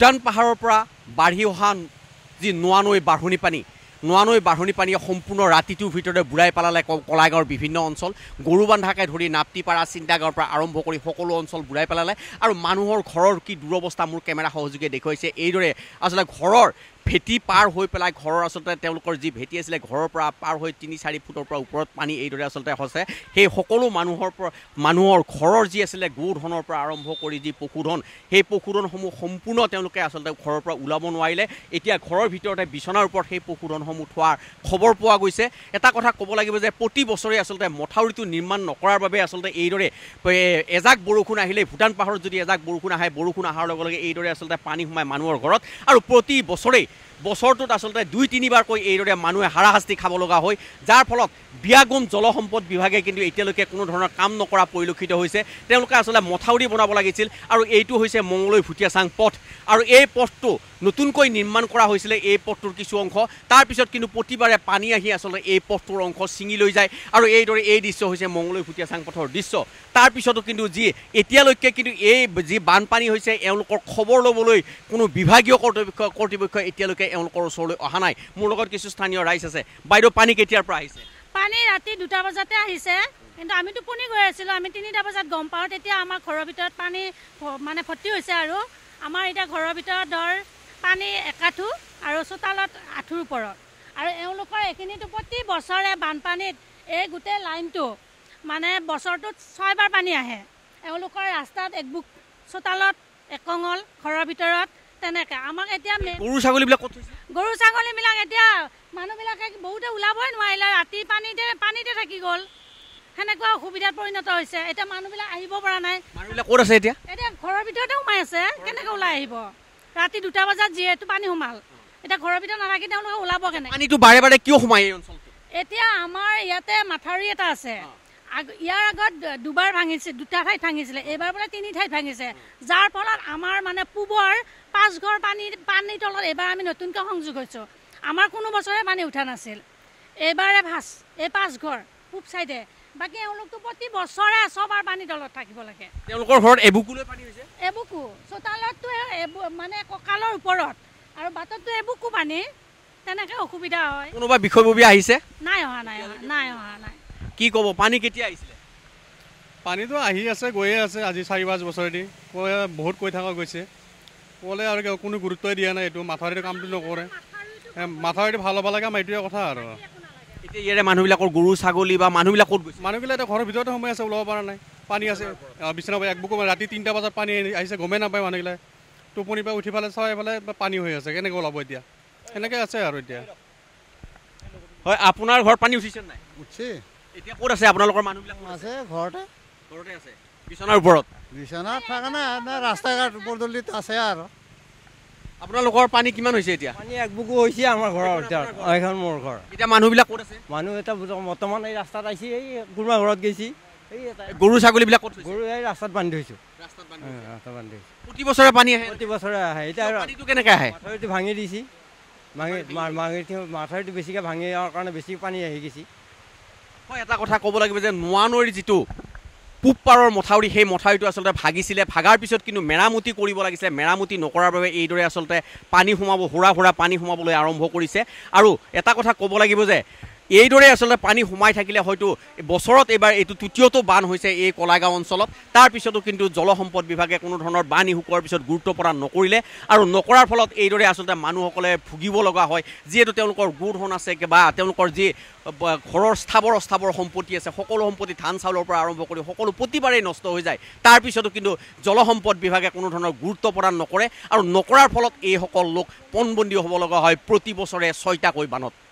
ভূটান পাহাৰৰ পৰা বাঢ়ি অহা যি নোৱা নৈ বাঢ়নী পানী নোৱা নৈ বাঢ়নী পানীয়ে সম্পূৰ্ণ ৰাতিটোৰ ভিতৰতে বুঢ়াই পেলালে কলাইগাঁৱৰ বিভিন্ন অঞ্চল গৰু বান্ধাকে ধৰি নাপ্তিপাৰা চিন্তাগাঁৱৰ পৰা আৰম্ভ কৰি সকলো অঞ্চল বুঢ়াই পেলালে আৰু মানুহৰ ঘৰৰ কি দুৰৱস্থা মোৰ কেমেৰা সহযোগে দেখুৱাইছে এইদৰে আচলতে ঘৰৰ ভেটি পাৰ হৈ পেলাই ঘৰৰ আচলতে তেওঁলোকৰ যি ভেটি আছিলে ঘৰৰ পৰা পাৰ হৈ তিনি চাৰি ফুটৰ পৰা ওপৰত পানী এইদৰে আচলতে হৈছে সেই সকলো মানুহৰ পৰা মানুহৰ ঘৰৰ যি আছিলে গোধনৰ পৰা আৰম্ভ কৰি যি পশুধন সেই পশুধনসমূহ সম্পূৰ্ণ তেওঁলোকে আচলতে ঘৰৰ পৰা ওলাব নোৱাৰিলে এতিয়া ঘৰৰ ভিতৰতে বিচনাৰ ওপৰত সেই পশুধনসমূহ থোৱাৰ খবৰ পোৱা গৈছে এটা কথা ক'ব লাগিব যে প্ৰতি বছৰে আচলতে মথাউৰিটো নিৰ্মাণ নকৰাৰ বাবে আচলতে এইদৰে এজাক বৰষুণ আহিলে ভূটান পাহাৰত যদি এজাক বৰষুণ আহে বৰষুণ অহাৰ লগে লগে এইদৰে আচলতে পানী সোমায় মানুহৰ ঘৰত আৰু প্ৰতি বছৰেই বছৰটোত আচলতে দুই তিনিবাৰকৈ এইদৰে মানুহে হাৰাশাস্তি খাব লগা হয় যাৰ ফলত বিয়াগুম জলসম্পদ বিভাগে কিন্তু এতিয়ালৈকে কোনো ধৰণৰ কাম নকৰা পৰিলক্ষিত হৈছে তেওঁলোকে আচলতে মথাউৰি বনাব লাগিছিল আৰু এইটো হৈছে মঙলৈ ভুটীয়াচাং পথ আৰু এই পথটো নতুনকৈ নিৰ্মাণ কৰা হৈছিলে এই পথটোৰ কিছু অংশ তাৰপিছত কিন্তু প্ৰতিবাৰে পানী আহি আচলতে এই পথটোৰ অংশ ছিঙি লৈ যায় আৰু এইদৰে এই দৃশ্য হৈছে মঙলৈ ভুটীয়াচাং পথৰ দৃশ্য তাৰপিছতো কিন্তু যি এতিয়ালৈকে কিন্তু এই যি বানপানী হৈছে এওঁলোকৰ খবৰ ল'বলৈ কোনো বিভাগীয় কৰ্তৃপক্ষ কৰ্তৃপক্ষ এতিয়ালৈকে এওঁলোকৰ ওচৰলৈ অহা নাই মোৰ লগত কিছু স্থানীয় ৰাইজ আছে বাইদেউ পানী কেতিয়াৰ পৰা আহিছে পানী ৰাতি দুটা বজাতে আহিছে কিন্তু আমিতো পুনি গৈ আছিলোঁ আমি তিনিটা বজাত গম পাওঁ তেতিয়া আমাৰ ঘৰৰ ভিতৰত পানী মানে ভৰ্তি হৈছে আৰু আমাৰ এতিয়া ঘৰৰ ভিতৰত ধৰ পানী একাঁঠু আৰু চোতালত আঁঠুৰ ওপৰত আৰু এওঁলোকৰ এইখিনিতো প্ৰতি বছৰে বানপানীত এই গোটেই লাইনটো মানে বছৰটোত ছয়বাৰ পানী আহে এওঁলোকৰ ৰাস্তাত একবুক চোতালত একঙল ঘৰৰ ভিতৰত তেনেকে আমাক এতিয়া গৰু ছাগলীবিলাক গৰু ছাগলীবিলাক এতিয়া মানুহবিলাকে বহুতে ওলাবই নোৱাৰিলে ৰাতি পানীতে পানীতে থাকি গ'ল সেনেকুৱা অসুবিধাত পৰিণত হৈছে এতিয়া মানুহবিলাক আহিব পৰা নাই ক'ত আছে এতিয়া এতিয়া ঘৰৰ ভিতৰতে সোমাই আছে কেনেকে ওলাই আহিব ৰাতি দুটা বজাত যিহেতু পানী সোমাল এতিয়া ঘৰৰ ভিতৰত নাথাকি তেওঁলোকে ওলাব কেনেকে পানীটো বাৰে বাৰে কিয় সোমাই এতিয়া আমাৰ ইয়াতে মাথাউৰি এটা আছে ইয়াৰ আগত দুবাৰ ভাঙিছে দুটা ঠাইত ভাঙিছিলে এইবাৰ বোলে তিনি ঠাইত ভাঙিছে যাৰ ফলত আমাৰ মানে পূবৰ পাঁচঘৰ পানী পানীৰ তলত এইবাৰ আমি নতুনকৈ সংযোগ হৈছোঁ আমাৰ কোনো বছৰে পানী উঠা নাছিল এইবাৰে ভাঁজ এই পাঁচঘৰ পূব চাইডে বাকী এওঁলোকতো প্ৰতি বছৰে ছবাৰ পানীৰ তলত থাকিব লাগে তেওঁলোকৰ ঘৰত এবুকুলৈ পানী হৈছে এবুকু চোতালতটো মানে কঁকালৰ ওপৰত আৰু বাটততো এবুকু পানী তেনেকৈ অসুবিধা হয় কোনোবা বিষয়ববী আহিছে নাই অহা নাই অহা নাই অহা কি ক'ব পানী কেতিয়া আহিছিলে পানীটো আহি আছে গৈয়ে আছে আজি চাৰি পাঁচ বছৰেদি কৈ বহুত কৈ থকা গৈছে ক'লে আৰু কোনো গুৰুত্বই দিয়া নাই এইটো মাথাউৰিটো কামটো নকৰে মাথাউৰিটো ভাল হ'ব লাগে আমাৰ এইটোৱে কথা আৰু এতিয়া ইয়াৰে মানুহবিলাকৰ গৰু ছাগলী বা মানুহবিলাক ক'ত গৈছে মানুহবিলাক এতিয়া ঘৰৰ ভিতৰতে সময় আছে ওলাব পৰা নাই পানী আছে বিচনা এক বুকু ৰাতি তিনিটা বজাত পানী আহিছে গমেই নাপায় মানুহবিলাক টোপনি পৰা উঠি পেলাই চাই পেলাই পানী হৈ আছে কেনেকৈ ওলাব এতিয়া সেনেকৈ আছে আৰু এতিয়া হয় আপোনাৰ ঘৰত পানী উঠিছে নাই উঠিছে এতিয়া কোত আছে আপোনালোকৰ মানুহবিলাক আছে ঘৰতে ঘৰতে আছে বিছনাৰ ওপৰত বিছনাত থাকে না ৰাস্তা ঘাট উপদলিত আছে আৰু আপোনালোকৰ পানী কিমান হৈছে এতিয়া পানী এক বুকু হৈছে আমাৰ ঘৰৰ এইখন মোৰ ঘৰ এতিয়া মানুহবিলাক ক'ত আছে মানুহ এটা বৰ্তমান এই ৰাস্তাত আহিছে এই কোনোবা ঘৰত গৈছে গৰু ছাগলীবিলাক ক'ত গৰু এই ৰাস্তাত বান্ধি থৈছোঁ ৰাস্তাত বান্ধি থৈছোঁ প্ৰতি বছৰে পানী আহে প্ৰতি বছৰে আহে এতিয়া পানীটো কেনেকৈ আহে মাথাউৰিটো ভাঙি দিছে ভাঙি মাথাউৰিটো বেছিকৈ ভাঙি অহাৰ কাৰণে বেছি পানী আহি গৈছে এটা কথা ক'ব লাগিব যে নোৱানৈৰ যিটো পূব পাৰৰ মথাউৰি সেই মথাউৰিটো আচলতে ভাগিছিলে ভাগাৰ পিছত কিন্তু মেৰামতি কৰিব লাগিছিলে মেৰামতি নকৰাৰ বাবে এইদৰে আচলতে পানী সোমাব সুৰা সুৰা পানী সোমাবলৈ আৰম্ভ কৰিছে আৰু এটা কথা ক'ব লাগিব যে এইদৰে আচলতে পানী সোমাই থাকিলে হয়তো বছৰত এইবাৰ এইটো তৃতীয়টো বান হৈছে এই কলাগাঁও অঞ্চলত তাৰপিছতো কিন্তু জলসম্পদ বিভাগে কোনো ধৰণৰ বান শুকোৱাৰ পিছত গুৰুত্ব প্ৰদান নকৰিলে আৰু নকৰাৰ ফলত এইদৰে আচলতে মানুহসকলে ভুগিব লগা হয় যিহেতু তেওঁলোকৰ গুৰ ধন আছে বা তেওঁলোকৰ যি ঘৰৰ স্থাৱৰ স্থাৱৰ সম্পত্তি আছে সকলো সম্পত্তি ধান চাউলৰ পৰা আৰম্ভ কৰি সকলো প্ৰতিবাৰেই নষ্ট হৈ যায় তাৰপিছতো কিন্তু জলসম্পদ বিভাগে কোনো ধৰণৰ গুৰুত্ব প্ৰদান নকৰে আৰু নকৰাৰ ফলত এইসকল লোক পণবন্দী হ'ব লগা হয় প্ৰতি বছৰে ছয়টাকৈ বানত